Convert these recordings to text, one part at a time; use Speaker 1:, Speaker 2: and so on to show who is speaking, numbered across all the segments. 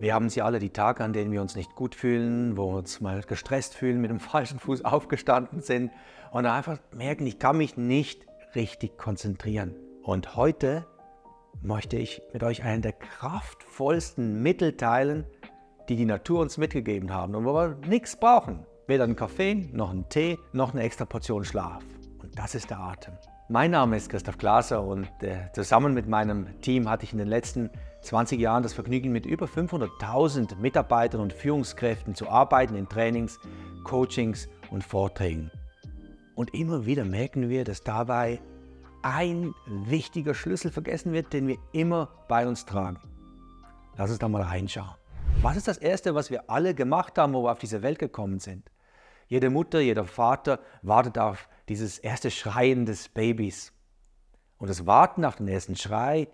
Speaker 1: Wir haben sie alle die Tage, an denen wir uns nicht gut fühlen, wo wir uns mal gestresst fühlen, mit dem falschen Fuß aufgestanden sind und einfach merken, ich kann mich nicht richtig konzentrieren. Und heute möchte ich mit euch einen der kraftvollsten Mittel teilen, die die Natur uns mitgegeben haben und wo wir nichts brauchen. Weder einen Kaffee, noch einen Tee, noch eine extra Portion Schlaf. Und das ist der Atem. Mein Name ist Christoph Glaser und äh, zusammen mit meinem Team hatte ich in den letzten 20 Jahren das Vergnügen, mit über 500.000 Mitarbeitern und Führungskräften zu arbeiten in Trainings, Coachings und Vorträgen. Und immer wieder merken wir, dass dabei ein wichtiger Schlüssel vergessen wird, den wir immer bei uns tragen. Lass uns da mal reinschauen. Was ist das Erste, was wir alle gemacht haben, wo wir auf diese Welt gekommen sind? Jede Mutter, jeder Vater wartet auf dieses erste Schreien des Babys. Und das Warten auf den ersten Schrei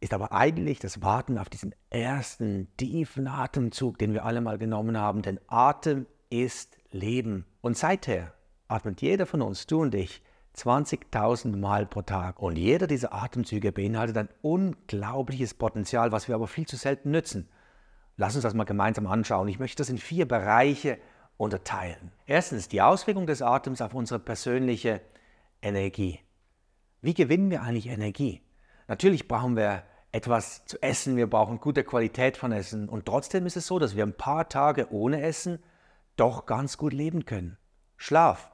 Speaker 1: ist aber eigentlich das Warten auf diesen ersten tiefen Atemzug, den wir alle mal genommen haben. Denn Atem ist Leben. Und seither atmet jeder von uns, du und ich, 20.000 Mal pro Tag. Und jeder dieser Atemzüge beinhaltet ein unglaubliches Potenzial, was wir aber viel zu selten nützen. Lass uns das mal gemeinsam anschauen. Ich möchte das in vier Bereiche unterteilen. Erstens die Auswirkung des Atems auf unsere persönliche Energie. Wie gewinnen wir eigentlich Energie? Natürlich brauchen wir etwas zu essen, wir brauchen gute Qualität von Essen. Und trotzdem ist es so, dass wir ein paar Tage ohne Essen doch ganz gut leben können. Schlaf.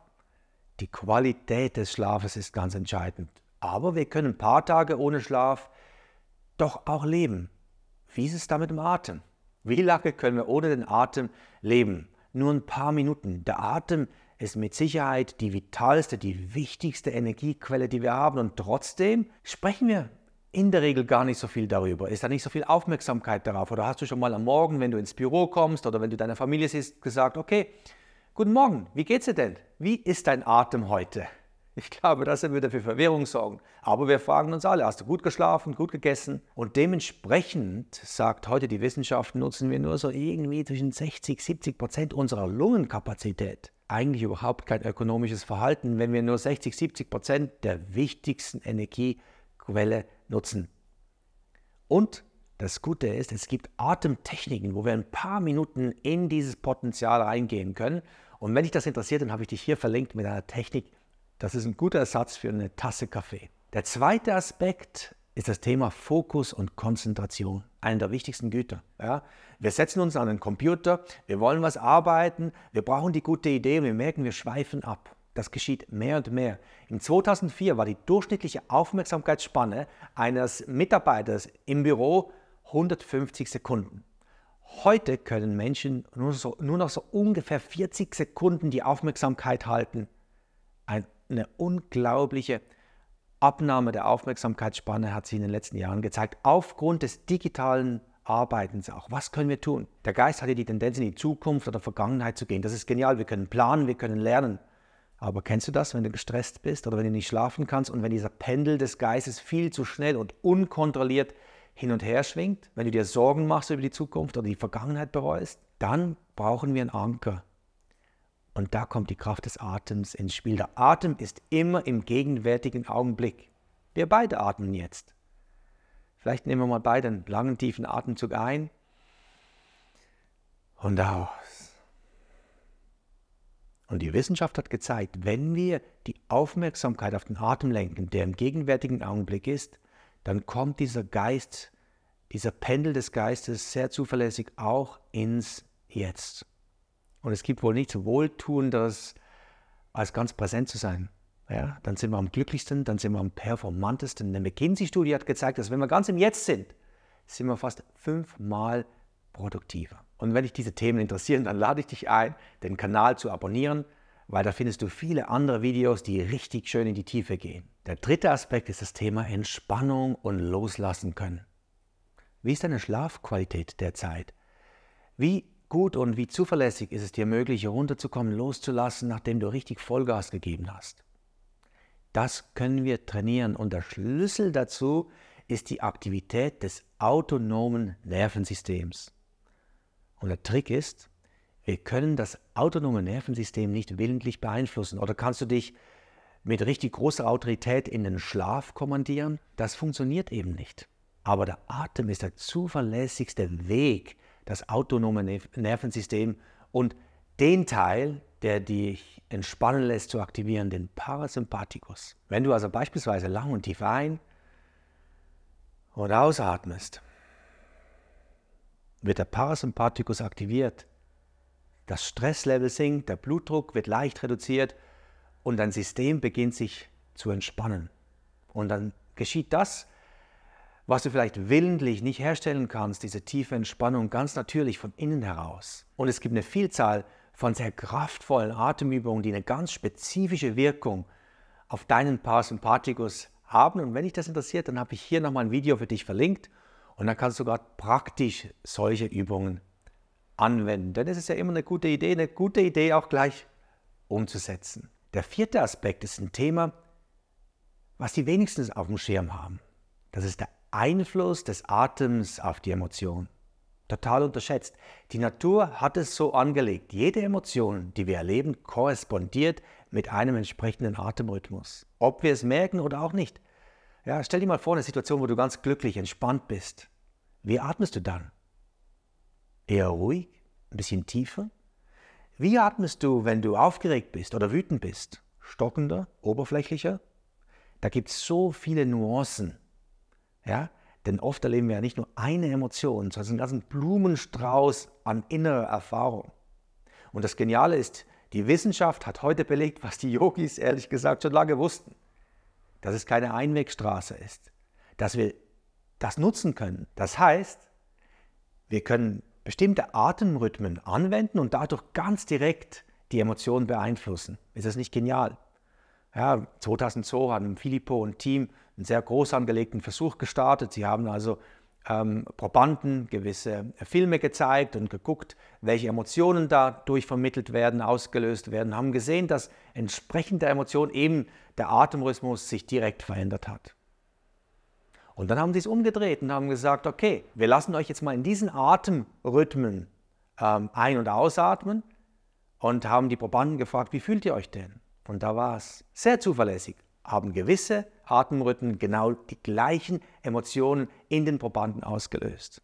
Speaker 1: Die Qualität des Schlafes ist ganz entscheidend. Aber wir können ein paar Tage ohne Schlaf doch auch leben. Wie ist es da mit dem Atem? Wie lange können wir ohne den Atem leben? Nur ein paar Minuten. Der Atem ist mit Sicherheit die vitalste, die wichtigste Energiequelle, die wir haben. Und trotzdem sprechen wir in der Regel gar nicht so viel darüber. Ist da nicht so viel Aufmerksamkeit darauf? Oder hast du schon mal am Morgen, wenn du ins Büro kommst oder wenn du deine Familie siehst, gesagt, okay, guten Morgen, wie geht's dir denn? Wie ist dein Atem heute? Ich glaube, das würde für Verwirrung sorgen. Aber wir fragen uns alle, hast du gut geschlafen, gut gegessen? Und dementsprechend sagt heute die Wissenschaft, nutzen wir nur so irgendwie zwischen 60, 70 Prozent unserer Lungenkapazität. Eigentlich überhaupt kein ökonomisches Verhalten, wenn wir nur 60, 70 Prozent der wichtigsten Energiequelle nutzen nutzen. Und das Gute ist, es gibt Atemtechniken, wo wir ein paar Minuten in dieses Potenzial reingehen können. Und wenn dich das interessiert, dann habe ich dich hier verlinkt mit einer Technik. Das ist ein guter Ersatz für eine Tasse Kaffee. Der zweite Aspekt ist das Thema Fokus und Konzentration. Einer der wichtigsten Güter. Ja? Wir setzen uns an den Computer, wir wollen was arbeiten, wir brauchen die gute Idee und wir merken, wir schweifen ab. Das geschieht mehr und mehr. Im 2004 war die durchschnittliche Aufmerksamkeitsspanne eines Mitarbeiters im Büro 150 Sekunden. Heute können Menschen nur, so, nur noch so ungefähr 40 Sekunden die Aufmerksamkeit halten. Eine unglaubliche Abnahme der Aufmerksamkeitsspanne hat sich in den letzten Jahren gezeigt, aufgrund des digitalen Arbeitens auch. Was können wir tun? Der Geist hat ja die Tendenz, in die Zukunft oder Vergangenheit zu gehen. Das ist genial. Wir können planen, wir können lernen. Aber kennst du das, wenn du gestresst bist oder wenn du nicht schlafen kannst und wenn dieser Pendel des Geistes viel zu schnell und unkontrolliert hin und her schwingt, wenn du dir Sorgen machst über die Zukunft oder die Vergangenheit bereust, dann brauchen wir einen Anker. Und da kommt die Kraft des Atems ins Spiel. Der Atem ist immer im gegenwärtigen Augenblick. Wir beide atmen jetzt. Vielleicht nehmen wir mal beide einen langen, tiefen Atemzug ein und aus. Und die Wissenschaft hat gezeigt, wenn wir die Aufmerksamkeit auf den Atem lenken, der im gegenwärtigen Augenblick ist, dann kommt dieser Geist, dieser Pendel des Geistes sehr zuverlässig auch ins Jetzt. Und es gibt wohl nichts Wohltuenderes, als ganz präsent zu sein. Ja, dann sind wir am glücklichsten, dann sind wir am performantesten. Eine McKinsey-Studie hat gezeigt, dass wenn wir ganz im Jetzt sind, sind wir fast fünfmal produktiver. Und wenn dich diese Themen interessieren, dann lade ich dich ein, den Kanal zu abonnieren, weil da findest du viele andere Videos, die richtig schön in die Tiefe gehen. Der dritte Aspekt ist das Thema Entspannung und Loslassen können. Wie ist deine Schlafqualität derzeit? Wie gut und wie zuverlässig ist es dir möglich, runterzukommen, loszulassen, nachdem du richtig Vollgas gegeben hast? Das können wir trainieren und der Schlüssel dazu ist die Aktivität des autonomen Nervensystems. Und der Trick ist, wir können das autonome Nervensystem nicht willentlich beeinflussen. Oder kannst du dich mit richtig großer Autorität in den Schlaf kommandieren? Das funktioniert eben nicht. Aber der Atem ist der zuverlässigste Weg, das autonome Nervensystem und den Teil, der dich entspannen lässt, zu aktivieren, den Parasympathikus. Wenn du also beispielsweise lang und tief ein und ausatmest, wird der Parasympathikus aktiviert. Das Stresslevel sinkt, der Blutdruck wird leicht reduziert und dein System beginnt sich zu entspannen. Und dann geschieht das, was du vielleicht willentlich nicht herstellen kannst, diese tiefe Entspannung ganz natürlich von innen heraus. Und es gibt eine Vielzahl von sehr kraftvollen Atemübungen, die eine ganz spezifische Wirkung auf deinen Parasympathikus haben. Und wenn dich das interessiert, dann habe ich hier nochmal ein Video für dich verlinkt und dann kannst du gerade praktisch solche Übungen anwenden. Denn es ist ja immer eine gute Idee, eine gute Idee auch gleich umzusetzen. Der vierte Aspekt ist ein Thema, was die wenigsten auf dem Schirm haben. Das ist der Einfluss des Atems auf die Emotion. Total unterschätzt. Die Natur hat es so angelegt. Jede Emotion, die wir erleben, korrespondiert mit einem entsprechenden Atemrhythmus. Ob wir es merken oder auch nicht. Ja, stell dir mal vor, eine Situation, wo du ganz glücklich, entspannt bist. Wie atmest du dann? Eher ruhig? Ein bisschen tiefer? Wie atmest du, wenn du aufgeregt bist oder wütend bist? Stockender? Oberflächlicher? Da gibt es so viele Nuancen. Ja? Denn oft erleben wir ja nicht nur eine Emotion, sondern einen ganzen Blumenstrauß an innerer Erfahrung. Und das Geniale ist, die Wissenschaft hat heute belegt, was die Yogis ehrlich gesagt schon lange wussten dass es keine Einwegstraße ist, dass wir das nutzen können. Das heißt, wir können bestimmte Atemrhythmen anwenden und dadurch ganz direkt die Emotionen beeinflussen. Ist das nicht genial? Ja, 2002 haben Filippo und Team einen sehr groß angelegten Versuch gestartet. Sie haben also ähm, Probanden gewisse äh, Filme gezeigt und geguckt, welche Emotionen dadurch vermittelt werden, ausgelöst werden, haben gesehen, dass entsprechend der Emotion eben der Atemrhythmus sich direkt verändert hat. Und dann haben sie es umgedreht und haben gesagt, okay, wir lassen euch jetzt mal in diesen Atemrhythmen ähm, ein- und ausatmen und haben die Probanden gefragt, wie fühlt ihr euch denn? Und da war es sehr zuverlässig, haben gewisse Atemrhythmen genau die gleichen Emotionen in den Probanden ausgelöst.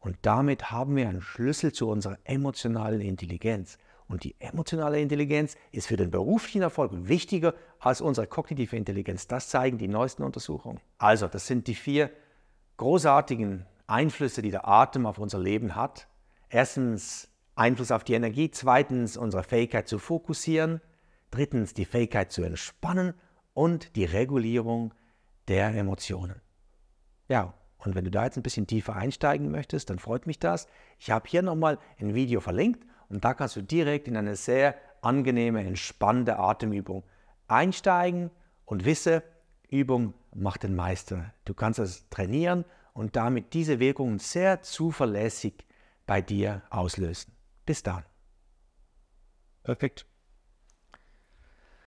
Speaker 1: Und damit haben wir einen Schlüssel zu unserer emotionalen Intelligenz. Und die emotionale Intelligenz ist für den beruflichen Erfolg wichtiger als unsere kognitive Intelligenz. Das zeigen die neuesten Untersuchungen. Also, das sind die vier großartigen Einflüsse, die der Atem auf unser Leben hat. Erstens Einfluss auf die Energie, zweitens unsere Fähigkeit zu fokussieren, drittens die Fähigkeit zu entspannen und die Regulierung der Emotionen. Ja, und wenn du da jetzt ein bisschen tiefer einsteigen möchtest, dann freut mich das. Ich habe hier nochmal ein Video verlinkt und da kannst du direkt in eine sehr angenehme, entspannende Atemübung einsteigen und wisse, Übung macht den Meister. Du kannst es trainieren und damit diese Wirkungen sehr zuverlässig bei dir auslösen. Bis dann. Perfekt.